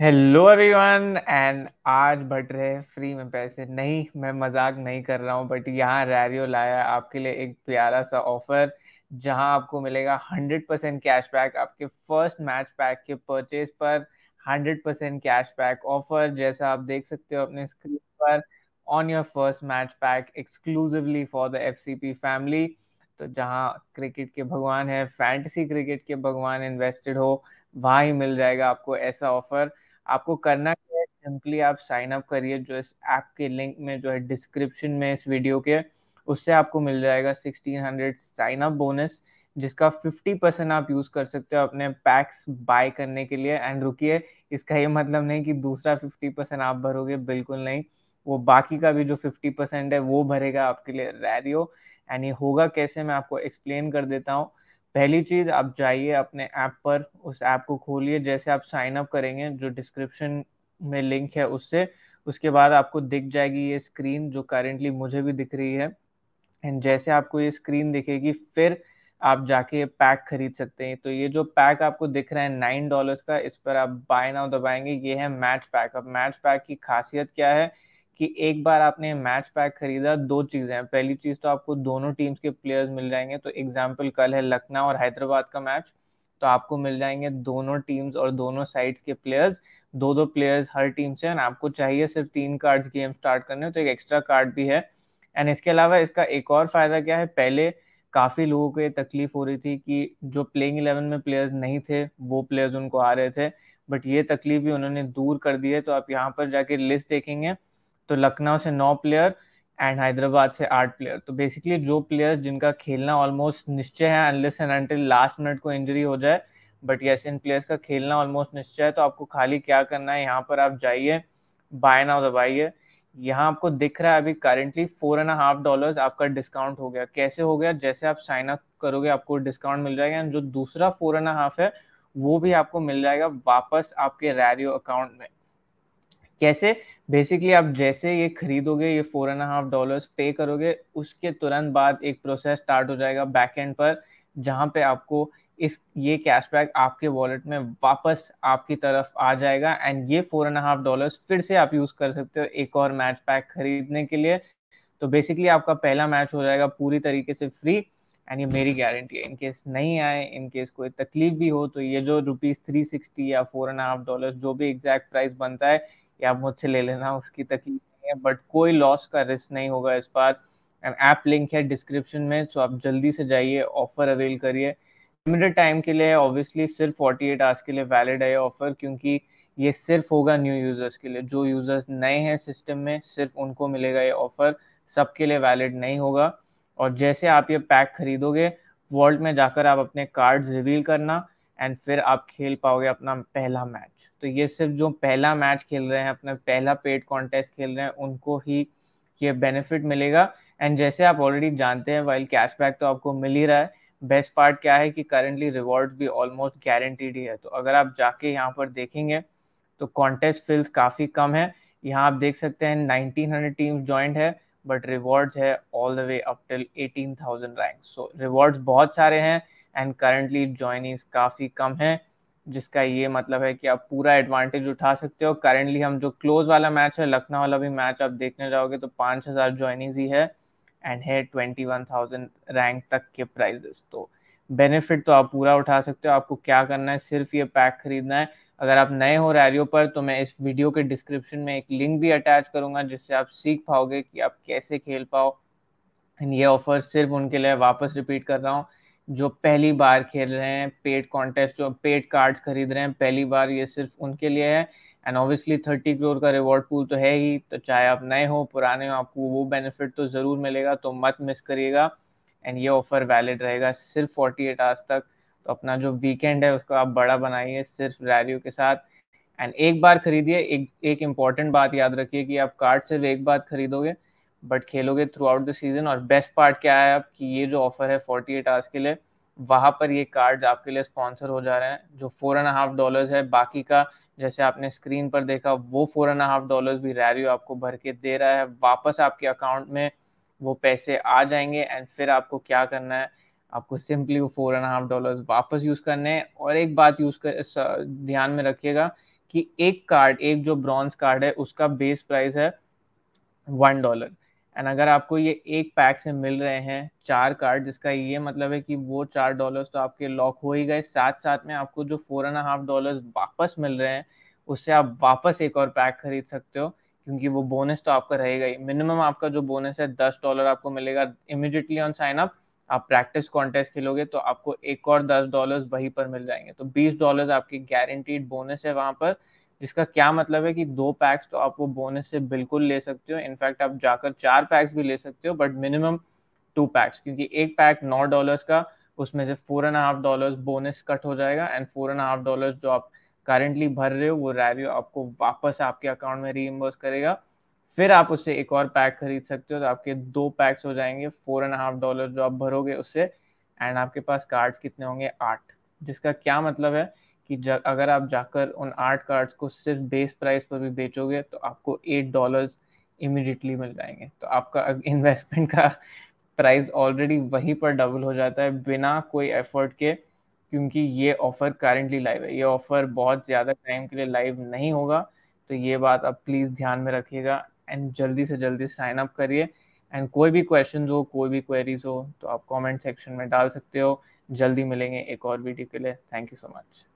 hello everyone and आज बट रहे फ्री में पैसे नहीं मैं मजाक नहीं कर रहा हूँ बट यहाँ रैरियो लाया आपके लिए एक प्यारा सा ऑफर जहाँ आपको मिलेगा हंड्रेड परसेंट कैशबैक आपके फर्स्ट मैच पैक के परचेज पर हंड्रेड परसेंट कैशबैक ऑफर जैसा आप देख सकते हो अपने स्क्रीन पर on your first match pack exclusively for the F family तो जहाँ क्रिकेट के भगवान है फैंटसी क्रिकेट के भगवान इन्वेस्टेड हो वहाँ ही मिल जाएगा आपको ऐसा ऑफर आपको करना क्या है सिंपली आप साइन अप करिए जो इस ऐप के लिंक में जो है डिस्क्रिप्शन में इस वीडियो के उससे आपको मिल जाएगा sixteen hundred sign up bonus जिसका फिफ्टी परसेंट आप यूज कर सकते हो अपने पैक्स बाय करने के लिए एंड रुकिए इसका ये मतलब नहीं कि दूसरा फिफ्टी परसेंट आप भरोगे बिल्कुल नहीं वो बाकी का भी जो फिफ्टी परसेंट है वो भरेगा आपके लिए रैरियो एंड ये होगा कैसे मैं आपको एक्सप्लेन कर देता हूँ पहली चीज आप जाइए अपने ऐप पर उस ऐप को खोलिए जैसे आप साइन अप करेंगे जो डिस्क्रिप्शन में लिंक है उससे उसके बाद आपको दिख जाएगी ये स्क्रीन जो करेंटली मुझे भी दिख रही है एंड जैसे आपको ये स्क्रीन दिखेगी फिर आप जाके ये पैक खरीद सकते हैं तो ये जो पैक आपको दिख रहा है नाइन डॉलर का इस पर आप बाय नाउ दबाएंगे ये है मैच पैक अब मैच पैक की खासियत क्या है कि एक बार आपने मैच पैक खरीदा दो चीजें हैं पहली चीज तो आपको दोनों टीम्स के प्लेयर्स मिल जाएंगे तो एग्जाम्पल कल है लखनऊ और हैदराबाद का मैच तो आपको मिल जाएंगे दोनों टीम्स और दोनों साइड्स के प्लेयर्स दो दो प्लेयर्स हर टीम से एंड आपको चाहिए सिर्फ तीन कार्ड्स गेम स्टार्ट करने तो एक एक्स्ट्रा कार्ड भी है एंड इसके अलावा इसका एक और फायदा क्या है पहले काफ़ी लोगों को ये तकलीफ हो रही थी कि जो प्लेइंग इलेवन में प्लेयर्स नहीं थे वो प्लेयर्स उनको आ रहे थे बट ये तकलीफ भी उन्होंने दूर कर दी है तो आप यहाँ पर जाके लिस्ट देखेंगे तो लखनऊ से नौ प्लेयर एंड हैदराबाद से आठ प्लेयर तो बेसिकली जो प्लेयर्स जिनका खेलना ऑलमोस्ट निश्चय है unless and until last minute को इंजरी हो जाए बट यस इन प्लेयर्स का खेलना ऑलमोस्ट निश्चय है तो आपको खाली क्या करना है यहाँ पर आप जाइए बाय नाउ दबाइए यहाँ आपको दिख रहा है अभी currently four and half dollar आपका डिस्काउंट हो गया कैसे हो गया जैसे आप साइन अप करोगे आपको डिस्काउंट मिल जाएगा एंड जो दूसरा फोर एंड हाफ है वो भी आपको मिल जाएगा वापस आपके रैरियो अकाउंट में कैसे बेसिकली आप जैसे ये खरीदोगे ये फोर एंड हाफ डॉलर पे करोगे उसके तुरंत बाद एक प्रोसेस स्टार्ट हो जाएगा बैक एंड पर जहाँ पे आपको इस ये कैशबैक आपके वॉलेट में वापस आपकी तरफ आ जाएगा एंड ये फोर एंड हाफ डॉलर फिर से आप यूज़ कर सकते हो एक और मैच पैक खरीदने के लिए तो बेसिकली आपका पहला मैच हो जाएगा पूरी तरीके से फ्री एंड ये मेरी गारंटी है इनकेस नहीं आए इनकेस कोई तकलीफ भी हो तो ये जो रुपीज़ थ्री सिक्सटी या फोर एंड हाफ डॉलर जो भी एग्जैक्ट प्राइस बनता है कि आप मुझसे ले लेना उसकी तकलीफ नहीं है बट कोई लॉस का रिस्क नहीं होगा इस बार एंड ऐप लिंक है डिस्क्रिप्शन में सो आप जल्दी से जाइए ऑफर अवेल करिए लिमिटेड टाइम के लिए ऑब्वियसली सिर्फ 48 आवर्स के लिए वैलिड है ऑफर क्योंकि ये सिर्फ होगा न्यू यूज़र्स के लिए जो यूज़र्स नए हैं सिस्टम में सिर्फ उनको मिलेगा ये ऑफ़र सबके लिए वैलिड नहीं होगा और जैसे आप ये पैक खरीदोगे वॉल्ट में जाकर आप अपने कार्ड्स रिवील करना एंड फिर आप खेल पाओगे अपना पहला मैच तो ये सिर्फ जो पहला मैच खेल रहे हैं अपना पहला पेड कॉन्टेस्ट खेल रहे हैं उनको ही ये बेनिफिट मिलेगा एंड जैसे आप ऑलरेडी जानते हैं वाइल कैशबैक तो आपको मिल ही रहा है बेस्ट पार्ट क्या है कि करेंटली रिवॉर्ड भी ऑलमोस्ट गारंटीड ही है तो अगर आप जाके यहाँ पर देखेंगे तो कॉन्टेस्ट फिल्स काफ़ी कम है यहाँ आप देख सकते हैं नाइनटीन हंड्रेड टीम्स ज्वाइंट है बट रिवॉर्ड्स है all the way up till 18,000 rank so rewards बहुत सारे हैं एंड करंटली ज्वाइनिंग काफ़ी कम हैं जिसका ये मतलब है कि आप पूरा एडवांटेज उठा सकते हो करेंटली हम जो क्लोज वाला मैच है लखनऊ वाला भी मैच आप देखने जाओगे तो पाँच हज़ार ज्वाइनिंग्स ही है एंड है ट्वेंटी वन थाउजेंड रैंक तक के प्राइजेस तो बेनिफिट तो आप पूरा उठा सकते हो आपको क्या करना है सिर्फ ये पैक खरीदना है अगर आप नए हो रैरियो पर तो मैं इस वीडियो के डिस्क्रिप्शन में एक लिंक भी अटैच करूंगा जिससे आप सीख पाओगे कि आप कैसे खेल पाओ एंड ये ऑफर सिर्फ उनके लिए वापस रिपीट कर रहा हूँ जो पहली बार खेल रहे हैं पेड कॉन्टेस्ट जो पेड कार्ड्स खरीद रहे हैं पहली बार ये सिर्फ उनके लिए है एंड ऑब्वियसली थर्टी करोड़ का रिवॉर्ड पूल तो है ही तो चाहे आप नए हो पुराने हो आपको वो बेनिफिट तो ज़रूर मिलेगा तो मत मिस करिएगा एंड ये ऑफर वैलिड रहेगा सिर्फ फोर्टी एट आवर्स तक तो अपना जो वीकेंड है उसको आप बड़ा बनाइए सिर्फ रैलियो के साथ एंड एक बार खरीदिए एक एक इम्पॉर्टेंट बात याद रखिए कि आप कार्ड सिर्फ एक बार खरीदोगे बट खेलोगे थ्रू आउट द सीजन और बेस्ट पार्ट क्या है आपकी ये जो ऑफर है फोर्टी एट आवर्स के लिए वहाँ पर ये कार्ड्स आपके लिए स्पॉन्सर हो जा रहे हैं जो फोर एंड हाफ डॉलर है बाकी का जैसे आपने स्क्रीन पर देखा वो फोर एंड हाफ डॉलर भी रैल्यू आपको भर के दे रहा है वापस आपके अकाउंट में वो पैसे आ जाएंगे एंड फिर आपको क्या करना है आपको सिंपली वो फोर एंड हाफ डॉलर वापस यूज करने हैं और एक बात यूज कर ध्यान में रखिएगा कि एक कार्ड एक जो ब्रॉन्ज कार्ड है उसका बेस प्राइस है वन डॉलर एंड अगर आपको ये एक पैक से मिल रहे हैं चार कार्ड जिसका ये मतलब है कि वो चार डॉलर्स तो आपके लॉक हो ही गए साथ साथ में आपको जो फोर एंड हाफ डॉलर वापस मिल रहे हैं उससे आप वापस एक और पैक खरीद सकते हो क्योंकि वो बोनस तो आपका रहेगा ही मिनिमम आपका जो बोनस है दस डॉलर आपको मिलेगा इमिडिएटली ऑन साइन अप आप प्रैक्टिस कॉन्टेस्ट खेलोगे तो आपको एक और दस डॉलर वहीं पर मिल जाएंगे तो बीस डॉलर आपकी गारंटीड बोनस है वहां पर जिसका क्या मतलब है कि दो पैक्स तो आप वो बोनस से बिल्कुल ले सकते हो इनफैक्ट आप जाकर चार पैक्स भी ले सकते हो बट मिनिमम टू पैक्स क्योंकि एक पैक नौ डॉलर का उसमें से four and half dollar bonus cut हो जाएगा and four and half dollar जो आप करेंटली भर रहे हो वो रैलियो आपको वापस आपके अकाउंट में रीइम्बर्स करेगा फिर आप उससे एक और पैक खरीद सकते हो तो आपके दो पैक्स हो जाएंगे फोर एंड हाफ डॉलर जो आप भरोगे उससे एंड आपके पास कार्ड्स कितने होंगे आठ जिसका क्या मतलब है कि अगर आप जाकर उन आठ कार्ड्स को सिर्फ बेस प्राइस पर भी बेचोगे तो आपको एट डॉलर इमिडिएटली मिल जाएंगे तो आपका इन्वेस्टमेंट का प्राइस ऑलरेडी वहीं पर डबल हो जाता है बिना कोई एफर्ट के क्योंकि ये ऑफ़र करेंटली लाइव है ये ऑफ़र बहुत ज़्यादा टाइम के लिए लाइव नहीं होगा तो ये बात आप प्लीज़ ध्यान में रखिएगा एंड जल्दी से जल्दी साइन अप करिए एंड कोई भी क्वेश्चन हो कोई भी क्वेरीज हो तो आप कमेंट सेक्शन में डाल सकते हो जल्दी मिलेंगे एक और वीडियो के लिए थैंक यू सो मच